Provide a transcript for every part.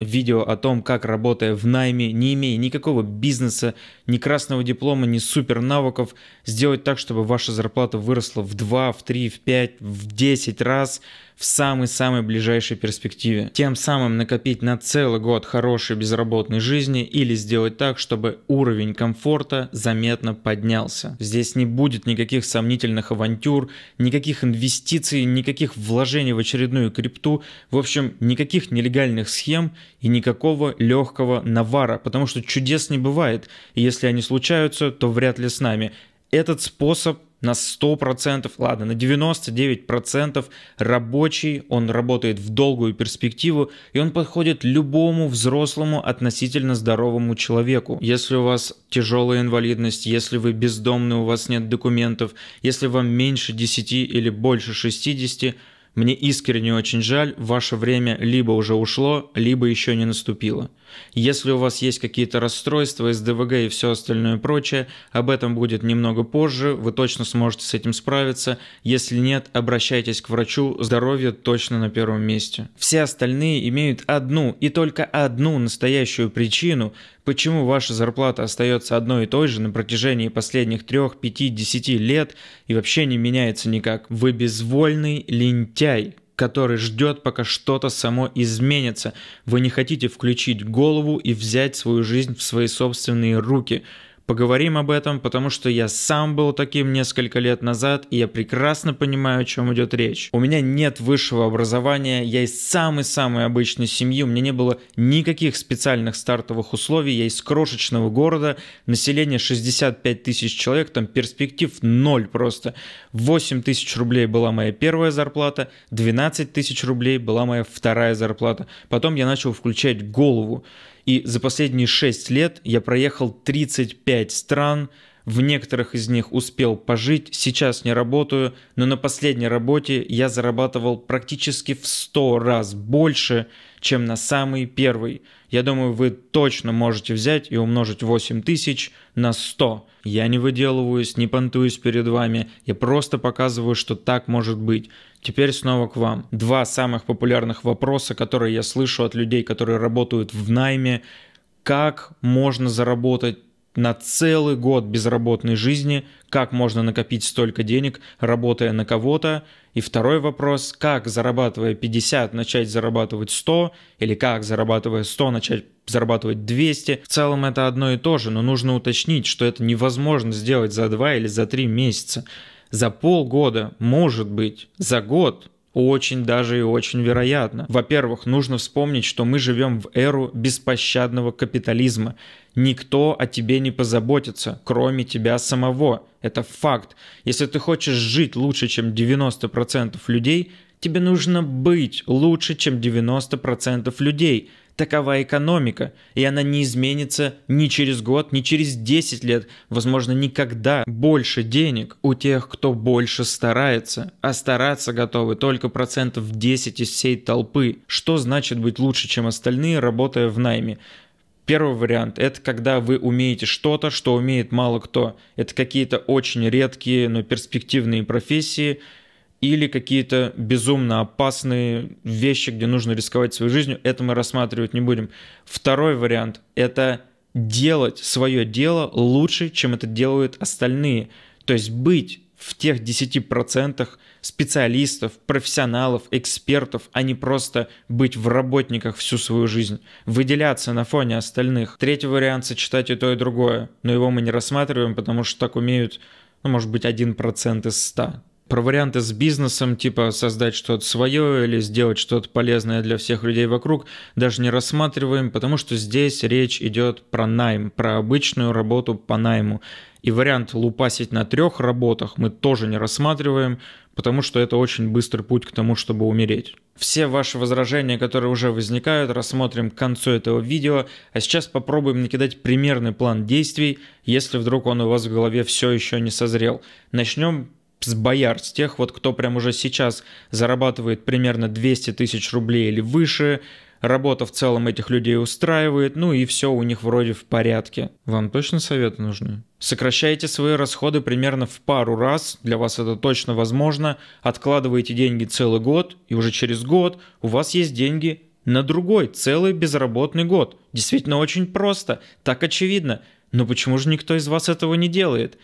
видео о том, как работая в найме, не имея никакого бизнеса, ни красного диплома, ни супер навыков, сделать так, чтобы ваша зарплата выросла в 2, в 3, в 5, в 10 раз – в самой-самой ближайшей перспективе. Тем самым накопить на целый год хорошей безработной жизни или сделать так, чтобы уровень комфорта заметно поднялся. Здесь не будет никаких сомнительных авантюр, никаких инвестиций, никаких вложений в очередную крипту, в общем, никаких нелегальных схем и никакого легкого навара, потому что чудес не бывает, и если они случаются, то вряд ли с нами. Этот способ на 100%, ладно, на 99% рабочий, он работает в долгую перспективу, и он подходит любому взрослому относительно здоровому человеку. Если у вас тяжелая инвалидность, если вы бездомный, у вас нет документов, если вам меньше 10 или больше 60, мне искренне очень жаль, ваше время либо уже ушло, либо еще не наступило. Если у вас есть какие-то расстройства, СДВГ и все остальное прочее, об этом будет немного позже, вы точно сможете с этим справиться. Если нет, обращайтесь к врачу, здоровье точно на первом месте. Все остальные имеют одну и только одну настоящую причину, почему ваша зарплата остается одной и той же на протяжении последних 3, 5, 10 лет и вообще не меняется никак. Вы безвольный лентяй, который ждет, пока что-то само изменится. Вы не хотите включить голову и взять свою жизнь в свои собственные руки – Поговорим об этом, потому что я сам был таким несколько лет назад, и я прекрасно понимаю, о чем идет речь. У меня нет высшего образования, я из самой-самой обычной семьи, у меня не было никаких специальных стартовых условий, я из крошечного города, население 65 тысяч человек, там перспектив ноль просто. 8 тысяч рублей была моя первая зарплата, 12 тысяч рублей была моя вторая зарплата. Потом я начал включать голову. И за последние 6 лет я проехал 35 стран, в некоторых из них успел пожить, сейчас не работаю, но на последней работе я зарабатывал практически в 100 раз больше, чем на самый первый – я думаю, вы точно можете взять и умножить 8 тысяч на 100. Я не выделываюсь, не понтуюсь перед вами, я просто показываю, что так может быть. Теперь снова к вам. Два самых популярных вопроса, которые я слышу от людей, которые работают в найме. Как можно заработать на целый год безработной жизни, как можно накопить столько денег, работая на кого-то. И второй вопрос, как зарабатывая 50 начать зарабатывать 100, или как зарабатывая 100 начать зарабатывать 200. В целом это одно и то же, но нужно уточнить, что это невозможно сделать за 2 или за 3 месяца. За полгода, может быть, за год – очень даже и очень вероятно. Во-первых, нужно вспомнить, что мы живем в эру беспощадного капитализма. Никто о тебе не позаботится, кроме тебя самого. Это факт. Если ты хочешь жить лучше, чем 90% людей, тебе нужно быть лучше, чем 90% людей – Такова экономика, и она не изменится ни через год, ни через 10 лет, возможно, никогда. Больше денег у тех, кто больше старается, а стараться готовы только процентов 10 из всей толпы. Что значит быть лучше, чем остальные, работая в найме? Первый вариант – это когда вы умеете что-то, что умеет мало кто. Это какие-то очень редкие, но перспективные профессии – или какие-то безумно опасные вещи, где нужно рисковать своей жизнью, это мы рассматривать не будем. Второй вариант – это делать свое дело лучше, чем это делают остальные. То есть быть в тех 10% специалистов, профессионалов, экспертов, а не просто быть в работниках всю свою жизнь, выделяться на фоне остальных. Третий вариант – сочетать и то, и другое, но его мы не рассматриваем, потому что так умеют ну, может быть, 1% из 100 про варианты с бизнесом, типа создать что-то свое или сделать что-то полезное для всех людей вокруг, даже не рассматриваем, потому что здесь речь идет про найм, про обычную работу по найму. И вариант лупасить на трех работах мы тоже не рассматриваем, потому что это очень быстрый путь к тому, чтобы умереть. Все ваши возражения, которые уже возникают, рассмотрим к концу этого видео, а сейчас попробуем накидать примерный план действий, если вдруг он у вас в голове все еще не созрел. Начнем с бояр, с тех вот, кто прям уже сейчас зарабатывает примерно 200 тысяч рублей или выше, работа в целом этих людей устраивает, ну и все у них вроде в порядке. Вам точно советы нужны? Сокращайте свои расходы примерно в пару раз, для вас это точно возможно, откладываете деньги целый год, и уже через год у вас есть деньги на другой, целый безработный год. Действительно очень просто, так очевидно. Но почему же никто из вас этого не делает?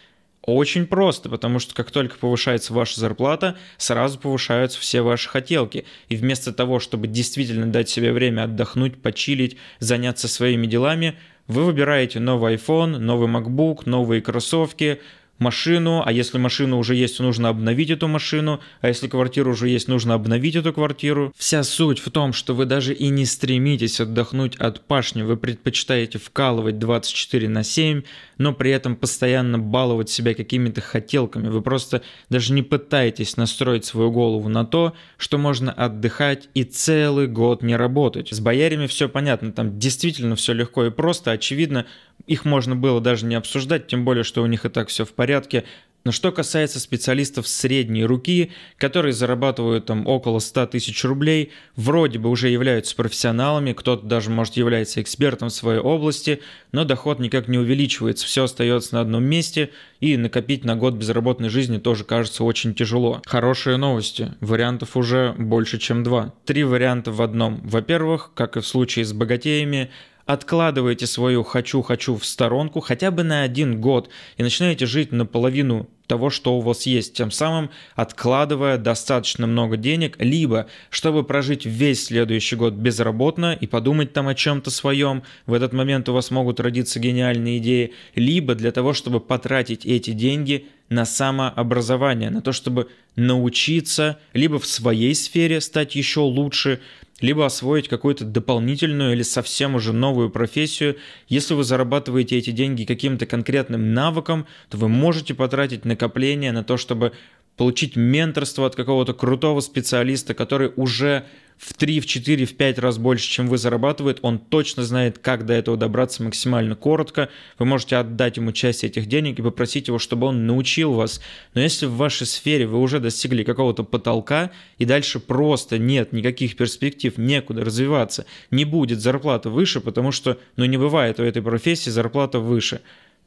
Очень просто, потому что как только повышается ваша зарплата, сразу повышаются все ваши хотелки. И вместо того, чтобы действительно дать себе время отдохнуть, почилить, заняться своими делами, вы выбираете новый iPhone, новый MacBook, новые кроссовки, машину, а если машина уже есть, нужно обновить эту машину, а если квартира уже есть, нужно обновить эту квартиру. Вся суть в том, что вы даже и не стремитесь отдохнуть от пашни, вы предпочитаете вкалывать 24 на 7, но при этом постоянно баловать себя какими-то хотелками, вы просто даже не пытаетесь настроить свою голову на то, что можно отдыхать и целый год не работать. С боярями все понятно, там действительно все легко и просто, очевидно, их можно было даже не обсуждать, тем более, что у них и так все в порядке порядке. Но что касается специалистов средней руки, которые зарабатывают там около 100 тысяч рублей, вроде бы уже являются профессионалами, кто-то даже может является экспертом в своей области, но доход никак не увеличивается, все остается на одном месте, и накопить на год безработной жизни тоже кажется очень тяжело. Хорошие новости. Вариантов уже больше, чем два. Три варианта в одном. Во-первых, как и в случае с богатеями, откладываете свою «хочу-хочу» в сторонку хотя бы на один год и начинаете жить наполовину того, что у вас есть, тем самым откладывая достаточно много денег, либо чтобы прожить весь следующий год безработно и подумать там о чем-то своем, в этот момент у вас могут родиться гениальные идеи, либо для того, чтобы потратить эти деньги – на самообразование, на то, чтобы научиться либо в своей сфере стать еще лучше, либо освоить какую-то дополнительную или совсем уже новую профессию. Если вы зарабатываете эти деньги каким-то конкретным навыком, то вы можете потратить накопление на то, чтобы получить менторство от какого-то крутого специалиста, который уже в 3, в 4, в 5 раз больше, чем вы зарабатывает, он точно знает, как до этого добраться максимально коротко. Вы можете отдать ему часть этих денег и попросить его, чтобы он научил вас. Но если в вашей сфере вы уже достигли какого-то потолка, и дальше просто нет никаких перспектив, некуда развиваться, не будет зарплата выше, потому что, ну, не бывает у этой профессии зарплата выше.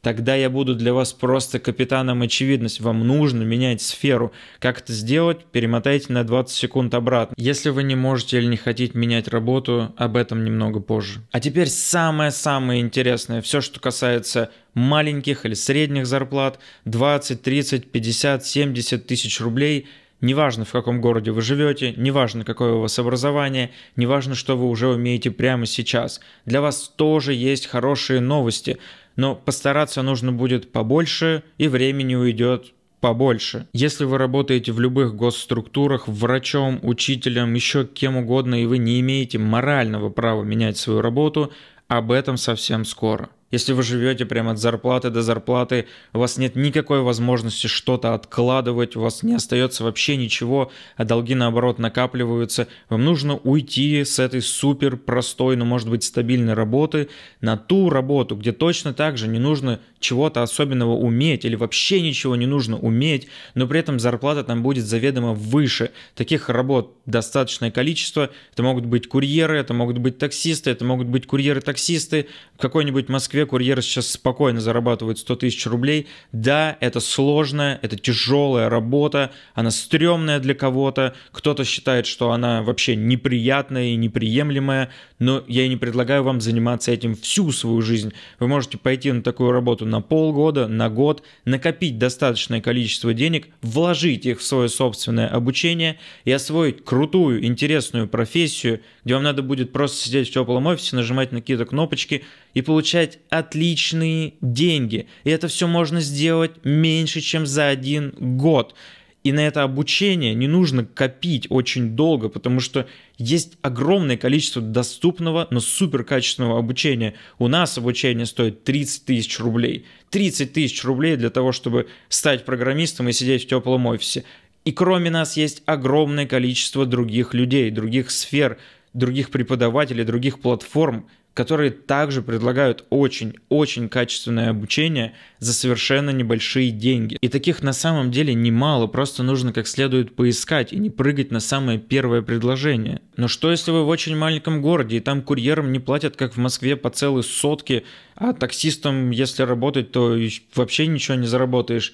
Тогда я буду для вас просто капитаном очевидность. Вам нужно менять сферу. Как это сделать? Перемотайте на 20 секунд обратно. Если вы не можете или не хотите менять работу, об этом немного позже. А теперь самое-самое интересное. Все, что касается маленьких или средних зарплат. 20, 30, 50, 70 тысяч рублей – Неважно, в каком городе вы живете, неважно, какое у вас образование, неважно, что вы уже умеете прямо сейчас. Для вас тоже есть хорошие новости но постараться нужно будет побольше и времени уйдет побольше. Если вы работаете в любых госструктурах, врачом, учителем, еще кем угодно, и вы не имеете морального права менять свою работу, об этом совсем скоро. Если вы живете прямо от зарплаты до зарплаты, у вас нет никакой возможности что-то откладывать, у вас не остается вообще ничего, а долги наоборот накапливаются, вам нужно уйти с этой супер простой, но ну, может быть стабильной работы на ту работу, где точно так же не нужно чего-то особенного уметь или вообще ничего не нужно уметь, но при этом зарплата там будет заведомо выше. Таких работ достаточное количество, это могут быть курьеры, это могут быть таксисты, это могут быть курьеры-таксисты в какой-нибудь Москве Москве курьеры сейчас спокойно зарабатывают 100 тысяч рублей. Да, это сложная, это тяжелая работа, она стрёмная для кого-то, кто-то считает, что она вообще неприятная и неприемлемая, но я и не предлагаю вам заниматься этим всю свою жизнь. Вы можете пойти на такую работу на полгода, на год, накопить достаточное количество денег, вложить их в свое собственное обучение и освоить крутую, интересную профессию, где вам надо будет просто сидеть в теплом офисе, нажимать на какие-то кнопочки и получать отличные деньги. И это все можно сделать меньше, чем за один год. И на это обучение не нужно копить очень долго, потому что есть огромное количество доступного, но супер качественного обучения. У нас обучение стоит 30 тысяч рублей. 30 тысяч рублей для того, чтобы стать программистом и сидеть в теплом офисе. И кроме нас есть огромное количество других людей, других сфер, других преподавателей, других платформ, которые также предлагают очень-очень качественное обучение за совершенно небольшие деньги. И таких на самом деле немало, просто нужно как следует поискать и не прыгать на самое первое предложение. Но что если вы в очень маленьком городе и там курьерам не платят, как в Москве, по целые сотки, а таксистам, если работать, то вообще ничего не заработаешь?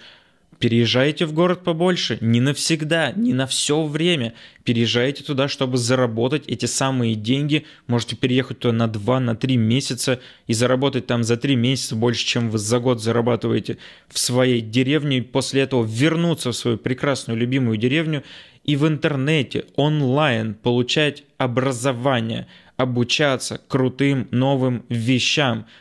Переезжайте в город побольше, не навсегда, не на все время. Переезжайте туда, чтобы заработать эти самые деньги. Можете переехать туда на 2, на 3 месяца и заработать там за 3 месяца больше, чем вы за год зарабатываете в своей деревне. И после этого вернуться в свою прекрасную любимую деревню и в интернете, онлайн получать образование, обучаться крутым новым вещам –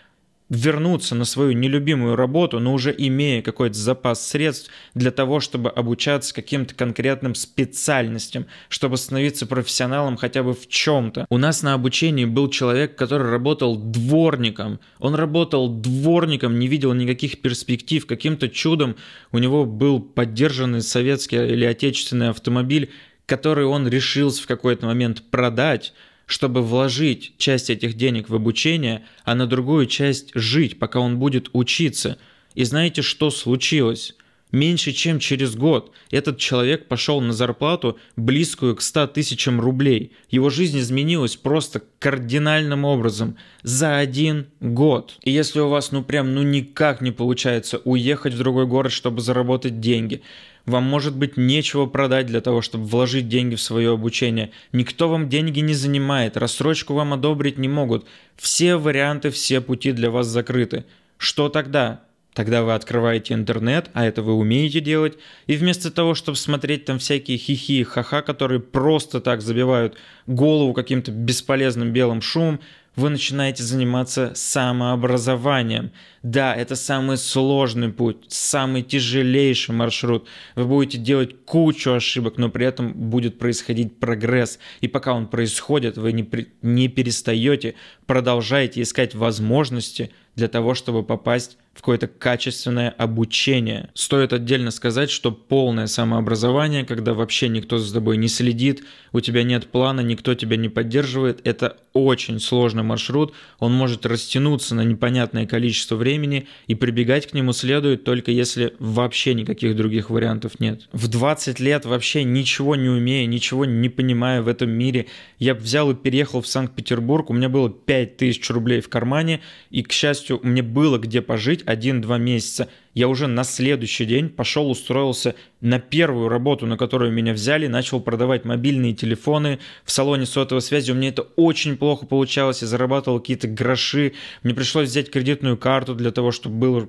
вернуться на свою нелюбимую работу, но уже имея какой-то запас средств для того, чтобы обучаться каким-то конкретным специальностям, чтобы становиться профессионалом хотя бы в чем-то. У нас на обучении был человек, который работал дворником. Он работал дворником, не видел никаких перспектив. Каким-то чудом у него был поддержанный советский или отечественный автомобиль, который он решился в какой-то момент продать, чтобы вложить часть этих денег в обучение, а на другую часть жить, пока он будет учиться. И знаете, что случилось? Меньше чем через год этот человек пошел на зарплату, близкую к 100 тысячам рублей. Его жизнь изменилась просто кардинальным образом за один год. И если у вас ну прям ну никак не получается уехать в другой город, чтобы заработать деньги, вам может быть нечего продать для того, чтобы вложить деньги в свое обучение. Никто вам деньги не занимает, рассрочку вам одобрить не могут. Все варианты, все пути для вас закрыты. Что тогда? Тогда вы открываете интернет, а это вы умеете делать, и вместо того, чтобы смотреть там всякие хихи и ха-ха, которые просто так забивают голову каким-то бесполезным белым шумом, вы начинаете заниматься самообразованием. Да, это самый сложный путь, самый тяжелейший маршрут. Вы будете делать кучу ошибок, но при этом будет происходить прогресс. И пока он происходит, вы не, при... не перестаете, продолжаете искать возможности для того, чтобы попасть в какое-то качественное обучение. Стоит отдельно сказать, что полное самообразование, когда вообще никто за тобой не следит, у тебя нет плана, никто тебя не поддерживает, это очень сложный маршрут, он может растянуться на непонятное количество времени, и прибегать к нему следует только если вообще никаких других вариантов нет. В 20 лет вообще ничего не умея, ничего не понимая в этом мире, я взял и переехал в Санкт-Петербург, у меня было 5000 рублей в кармане, и, к счастью, мне было где пожить, пожить один-два месяца. Я уже на следующий день пошел, устроился на первую работу, на которую меня взяли, начал продавать мобильные телефоны в салоне сотовой связи. У меня это очень плохо получалось, я зарабатывал какие-то гроши. Мне пришлось взять кредитную карту для того, чтобы было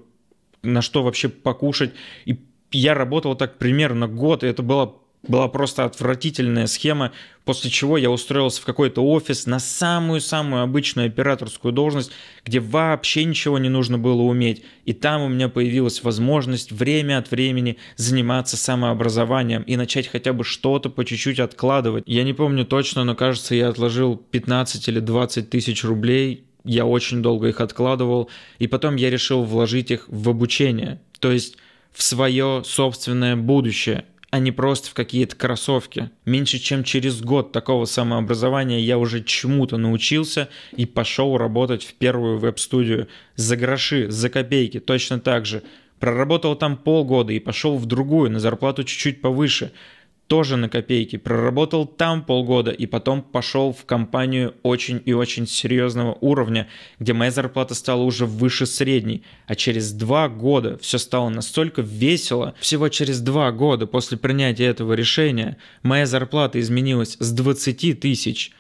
на что вообще покушать. И я работал так примерно год, и это было была просто отвратительная схема, после чего я устроился в какой-то офис на самую-самую обычную операторскую должность, где вообще ничего не нужно было уметь. И там у меня появилась возможность время от времени заниматься самообразованием и начать хотя бы что-то по чуть-чуть откладывать. Я не помню точно, но кажется, я отложил 15 или 20 тысяч рублей я очень долго их откладывал, и потом я решил вложить их в обучение, то есть в свое собственное будущее – а не просто в какие-то кроссовки. Меньше чем через год такого самообразования я уже чему-то научился и пошел работать в первую веб-студию. За гроши, за копейки, точно так же. Проработал там полгода и пошел в другую, на зарплату чуть-чуть повыше – тоже на копейки, проработал там полгода и потом пошел в компанию очень и очень серьезного уровня, где моя зарплата стала уже выше средней, а через два года все стало настолько весело, всего через два года после принятия этого решения моя зарплата изменилась с 20 тысяч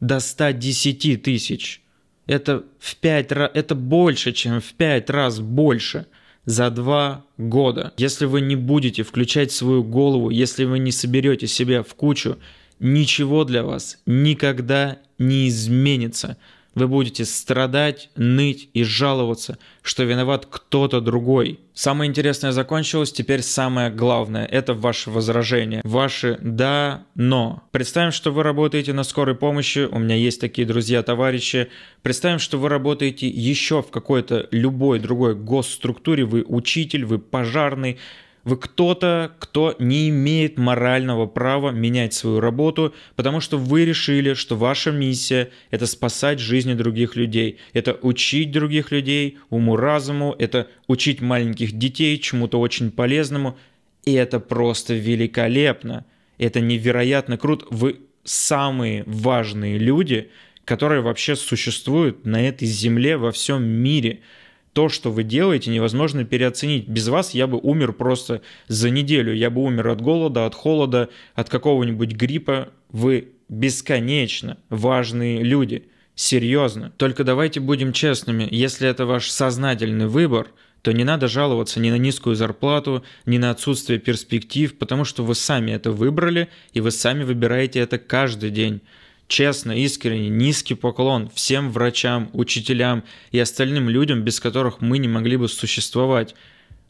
до 110 тысяч. Это в пять раз, это больше, чем в пять раз больше – за два года. Если вы не будете включать свою голову, если вы не соберете себя в кучу, ничего для вас никогда не изменится. Вы будете страдать, ныть и жаловаться, что виноват кто-то другой. Самое интересное закончилось, теперь самое главное. Это ваши возражения, ваши «да», «но». Представим, что вы работаете на скорой помощи, у меня есть такие друзья-товарищи. Представим, что вы работаете еще в какой-то любой другой госструктуре, вы учитель, вы пожарный, вы кто-то, кто не имеет морального права менять свою работу, потому что вы решили, что ваша миссия – это спасать жизни других людей, это учить других людей уму-разуму, это учить маленьких детей чему-то очень полезному. И это просто великолепно. Это невероятно круто. Вы самые важные люди, которые вообще существуют на этой земле во всем мире – то, что вы делаете, невозможно переоценить. Без вас я бы умер просто за неделю. Я бы умер от голода, от холода, от какого-нибудь гриппа. Вы бесконечно важные люди. Серьезно. Только давайте будем честными. Если это ваш сознательный выбор, то не надо жаловаться ни на низкую зарплату, ни на отсутствие перспектив, потому что вы сами это выбрали, и вы сами выбираете это каждый день честно, искренне, низкий поклон всем врачам, учителям и остальным людям, без которых мы не могли бы существовать.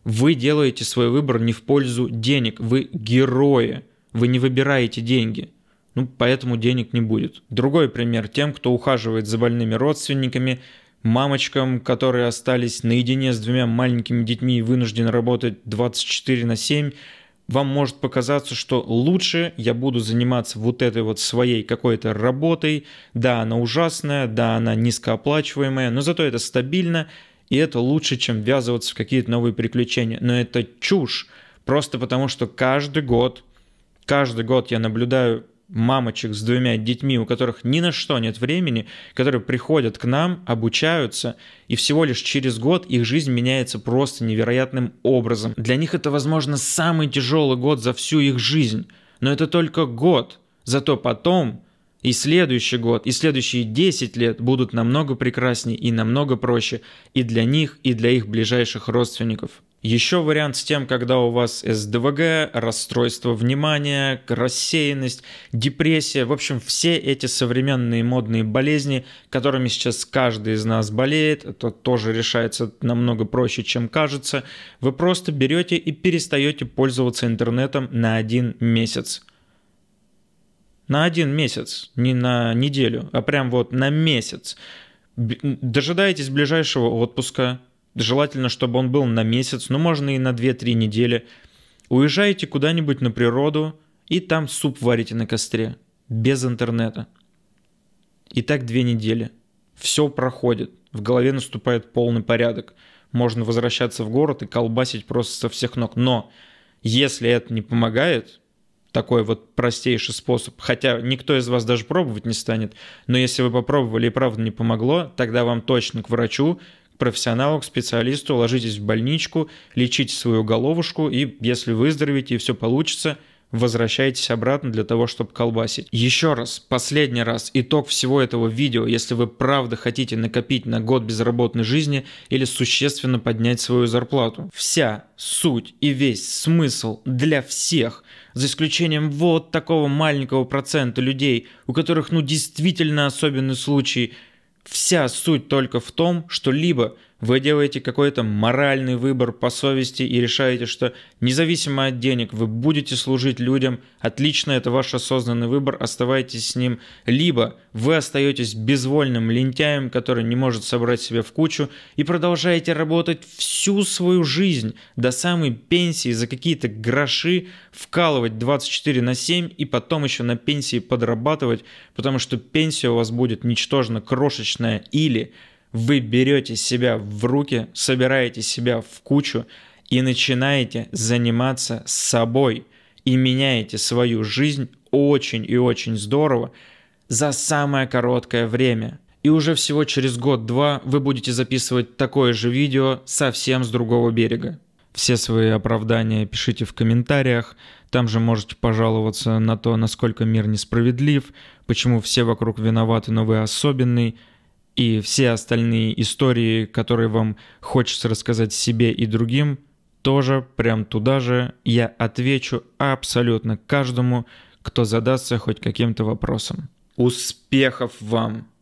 Вы делаете свой выбор не в пользу денег, вы герои, вы не выбираете деньги. Ну, поэтому денег не будет. Другой пример тем, кто ухаживает за больными родственниками, мамочкам, которые остались наедине с двумя маленькими детьми и вынуждены работать 24 на 7, вам может показаться, что лучше я буду заниматься вот этой вот своей какой-то работой. Да, она ужасная, да, она низкооплачиваемая, но зато это стабильно, и это лучше, чем ввязываться в какие-то новые приключения. Но это чушь, просто потому что каждый год, каждый год я наблюдаю мамочек с двумя детьми, у которых ни на что нет времени, которые приходят к нам, обучаются, и всего лишь через год их жизнь меняется просто невероятным образом. Для них это, возможно, самый тяжелый год за всю их жизнь, но это только год. Зато потом и следующий год, и следующие 10 лет будут намного прекраснее и намного проще и для них, и для их ближайших родственников. Еще вариант с тем, когда у вас СДВГ, расстройство внимания, рассеянность, депрессия, в общем, все эти современные модные болезни, которыми сейчас каждый из нас болеет, это тоже решается намного проще, чем кажется, вы просто берете и перестаете пользоваться интернетом на один месяц. На один месяц, не на неделю, а прям вот на месяц. Дожидаетесь ближайшего отпуска, Желательно, чтобы он был на месяц, но ну, можно и на 2-3 недели. Уезжаете куда-нибудь на природу и там суп варите на костре. Без интернета. И так две недели. Все проходит. В голове наступает полный порядок. Можно возвращаться в город и колбасить просто со всех ног. Но если это не помогает, такой вот простейший способ, хотя никто из вас даже пробовать не станет, но если вы попробовали и правда не помогло, тогда вам точно к врачу, профессионалу, к специалисту, ложитесь в больничку, лечите свою головушку, и если выздоровеете и все получится, возвращайтесь обратно для того, чтобы колбасить. Еще раз, последний раз, итог всего этого видео, если вы правда хотите накопить на год безработной жизни или существенно поднять свою зарплату. Вся суть и весь смысл для всех, за исключением вот такого маленького процента людей, у которых ну действительно особенный случай – Вся суть только в том, что либо вы делаете какой-то моральный выбор по совести и решаете, что независимо от денег вы будете служить людям. Отлично, это ваш осознанный выбор, оставайтесь с ним. Либо вы остаетесь безвольным лентяем, который не может собрать себя в кучу и продолжаете работать всю свою жизнь до самой пенсии за какие-то гроши, вкалывать 24 на 7 и потом еще на пенсии подрабатывать, потому что пенсия у вас будет ничтожно крошечная или вы берете себя в руки, собираете себя в кучу и начинаете заниматься собой и меняете свою жизнь очень и очень здорово за самое короткое время. И уже всего через год-два вы будете записывать такое же видео совсем с другого берега. Все свои оправдания пишите в комментариях, там же можете пожаловаться на то, насколько мир несправедлив, почему все вокруг виноваты, но вы особенный – и все остальные истории, которые вам хочется рассказать себе и другим, тоже прям туда же я отвечу абсолютно каждому, кто задастся хоть каким-то вопросом. Успехов вам!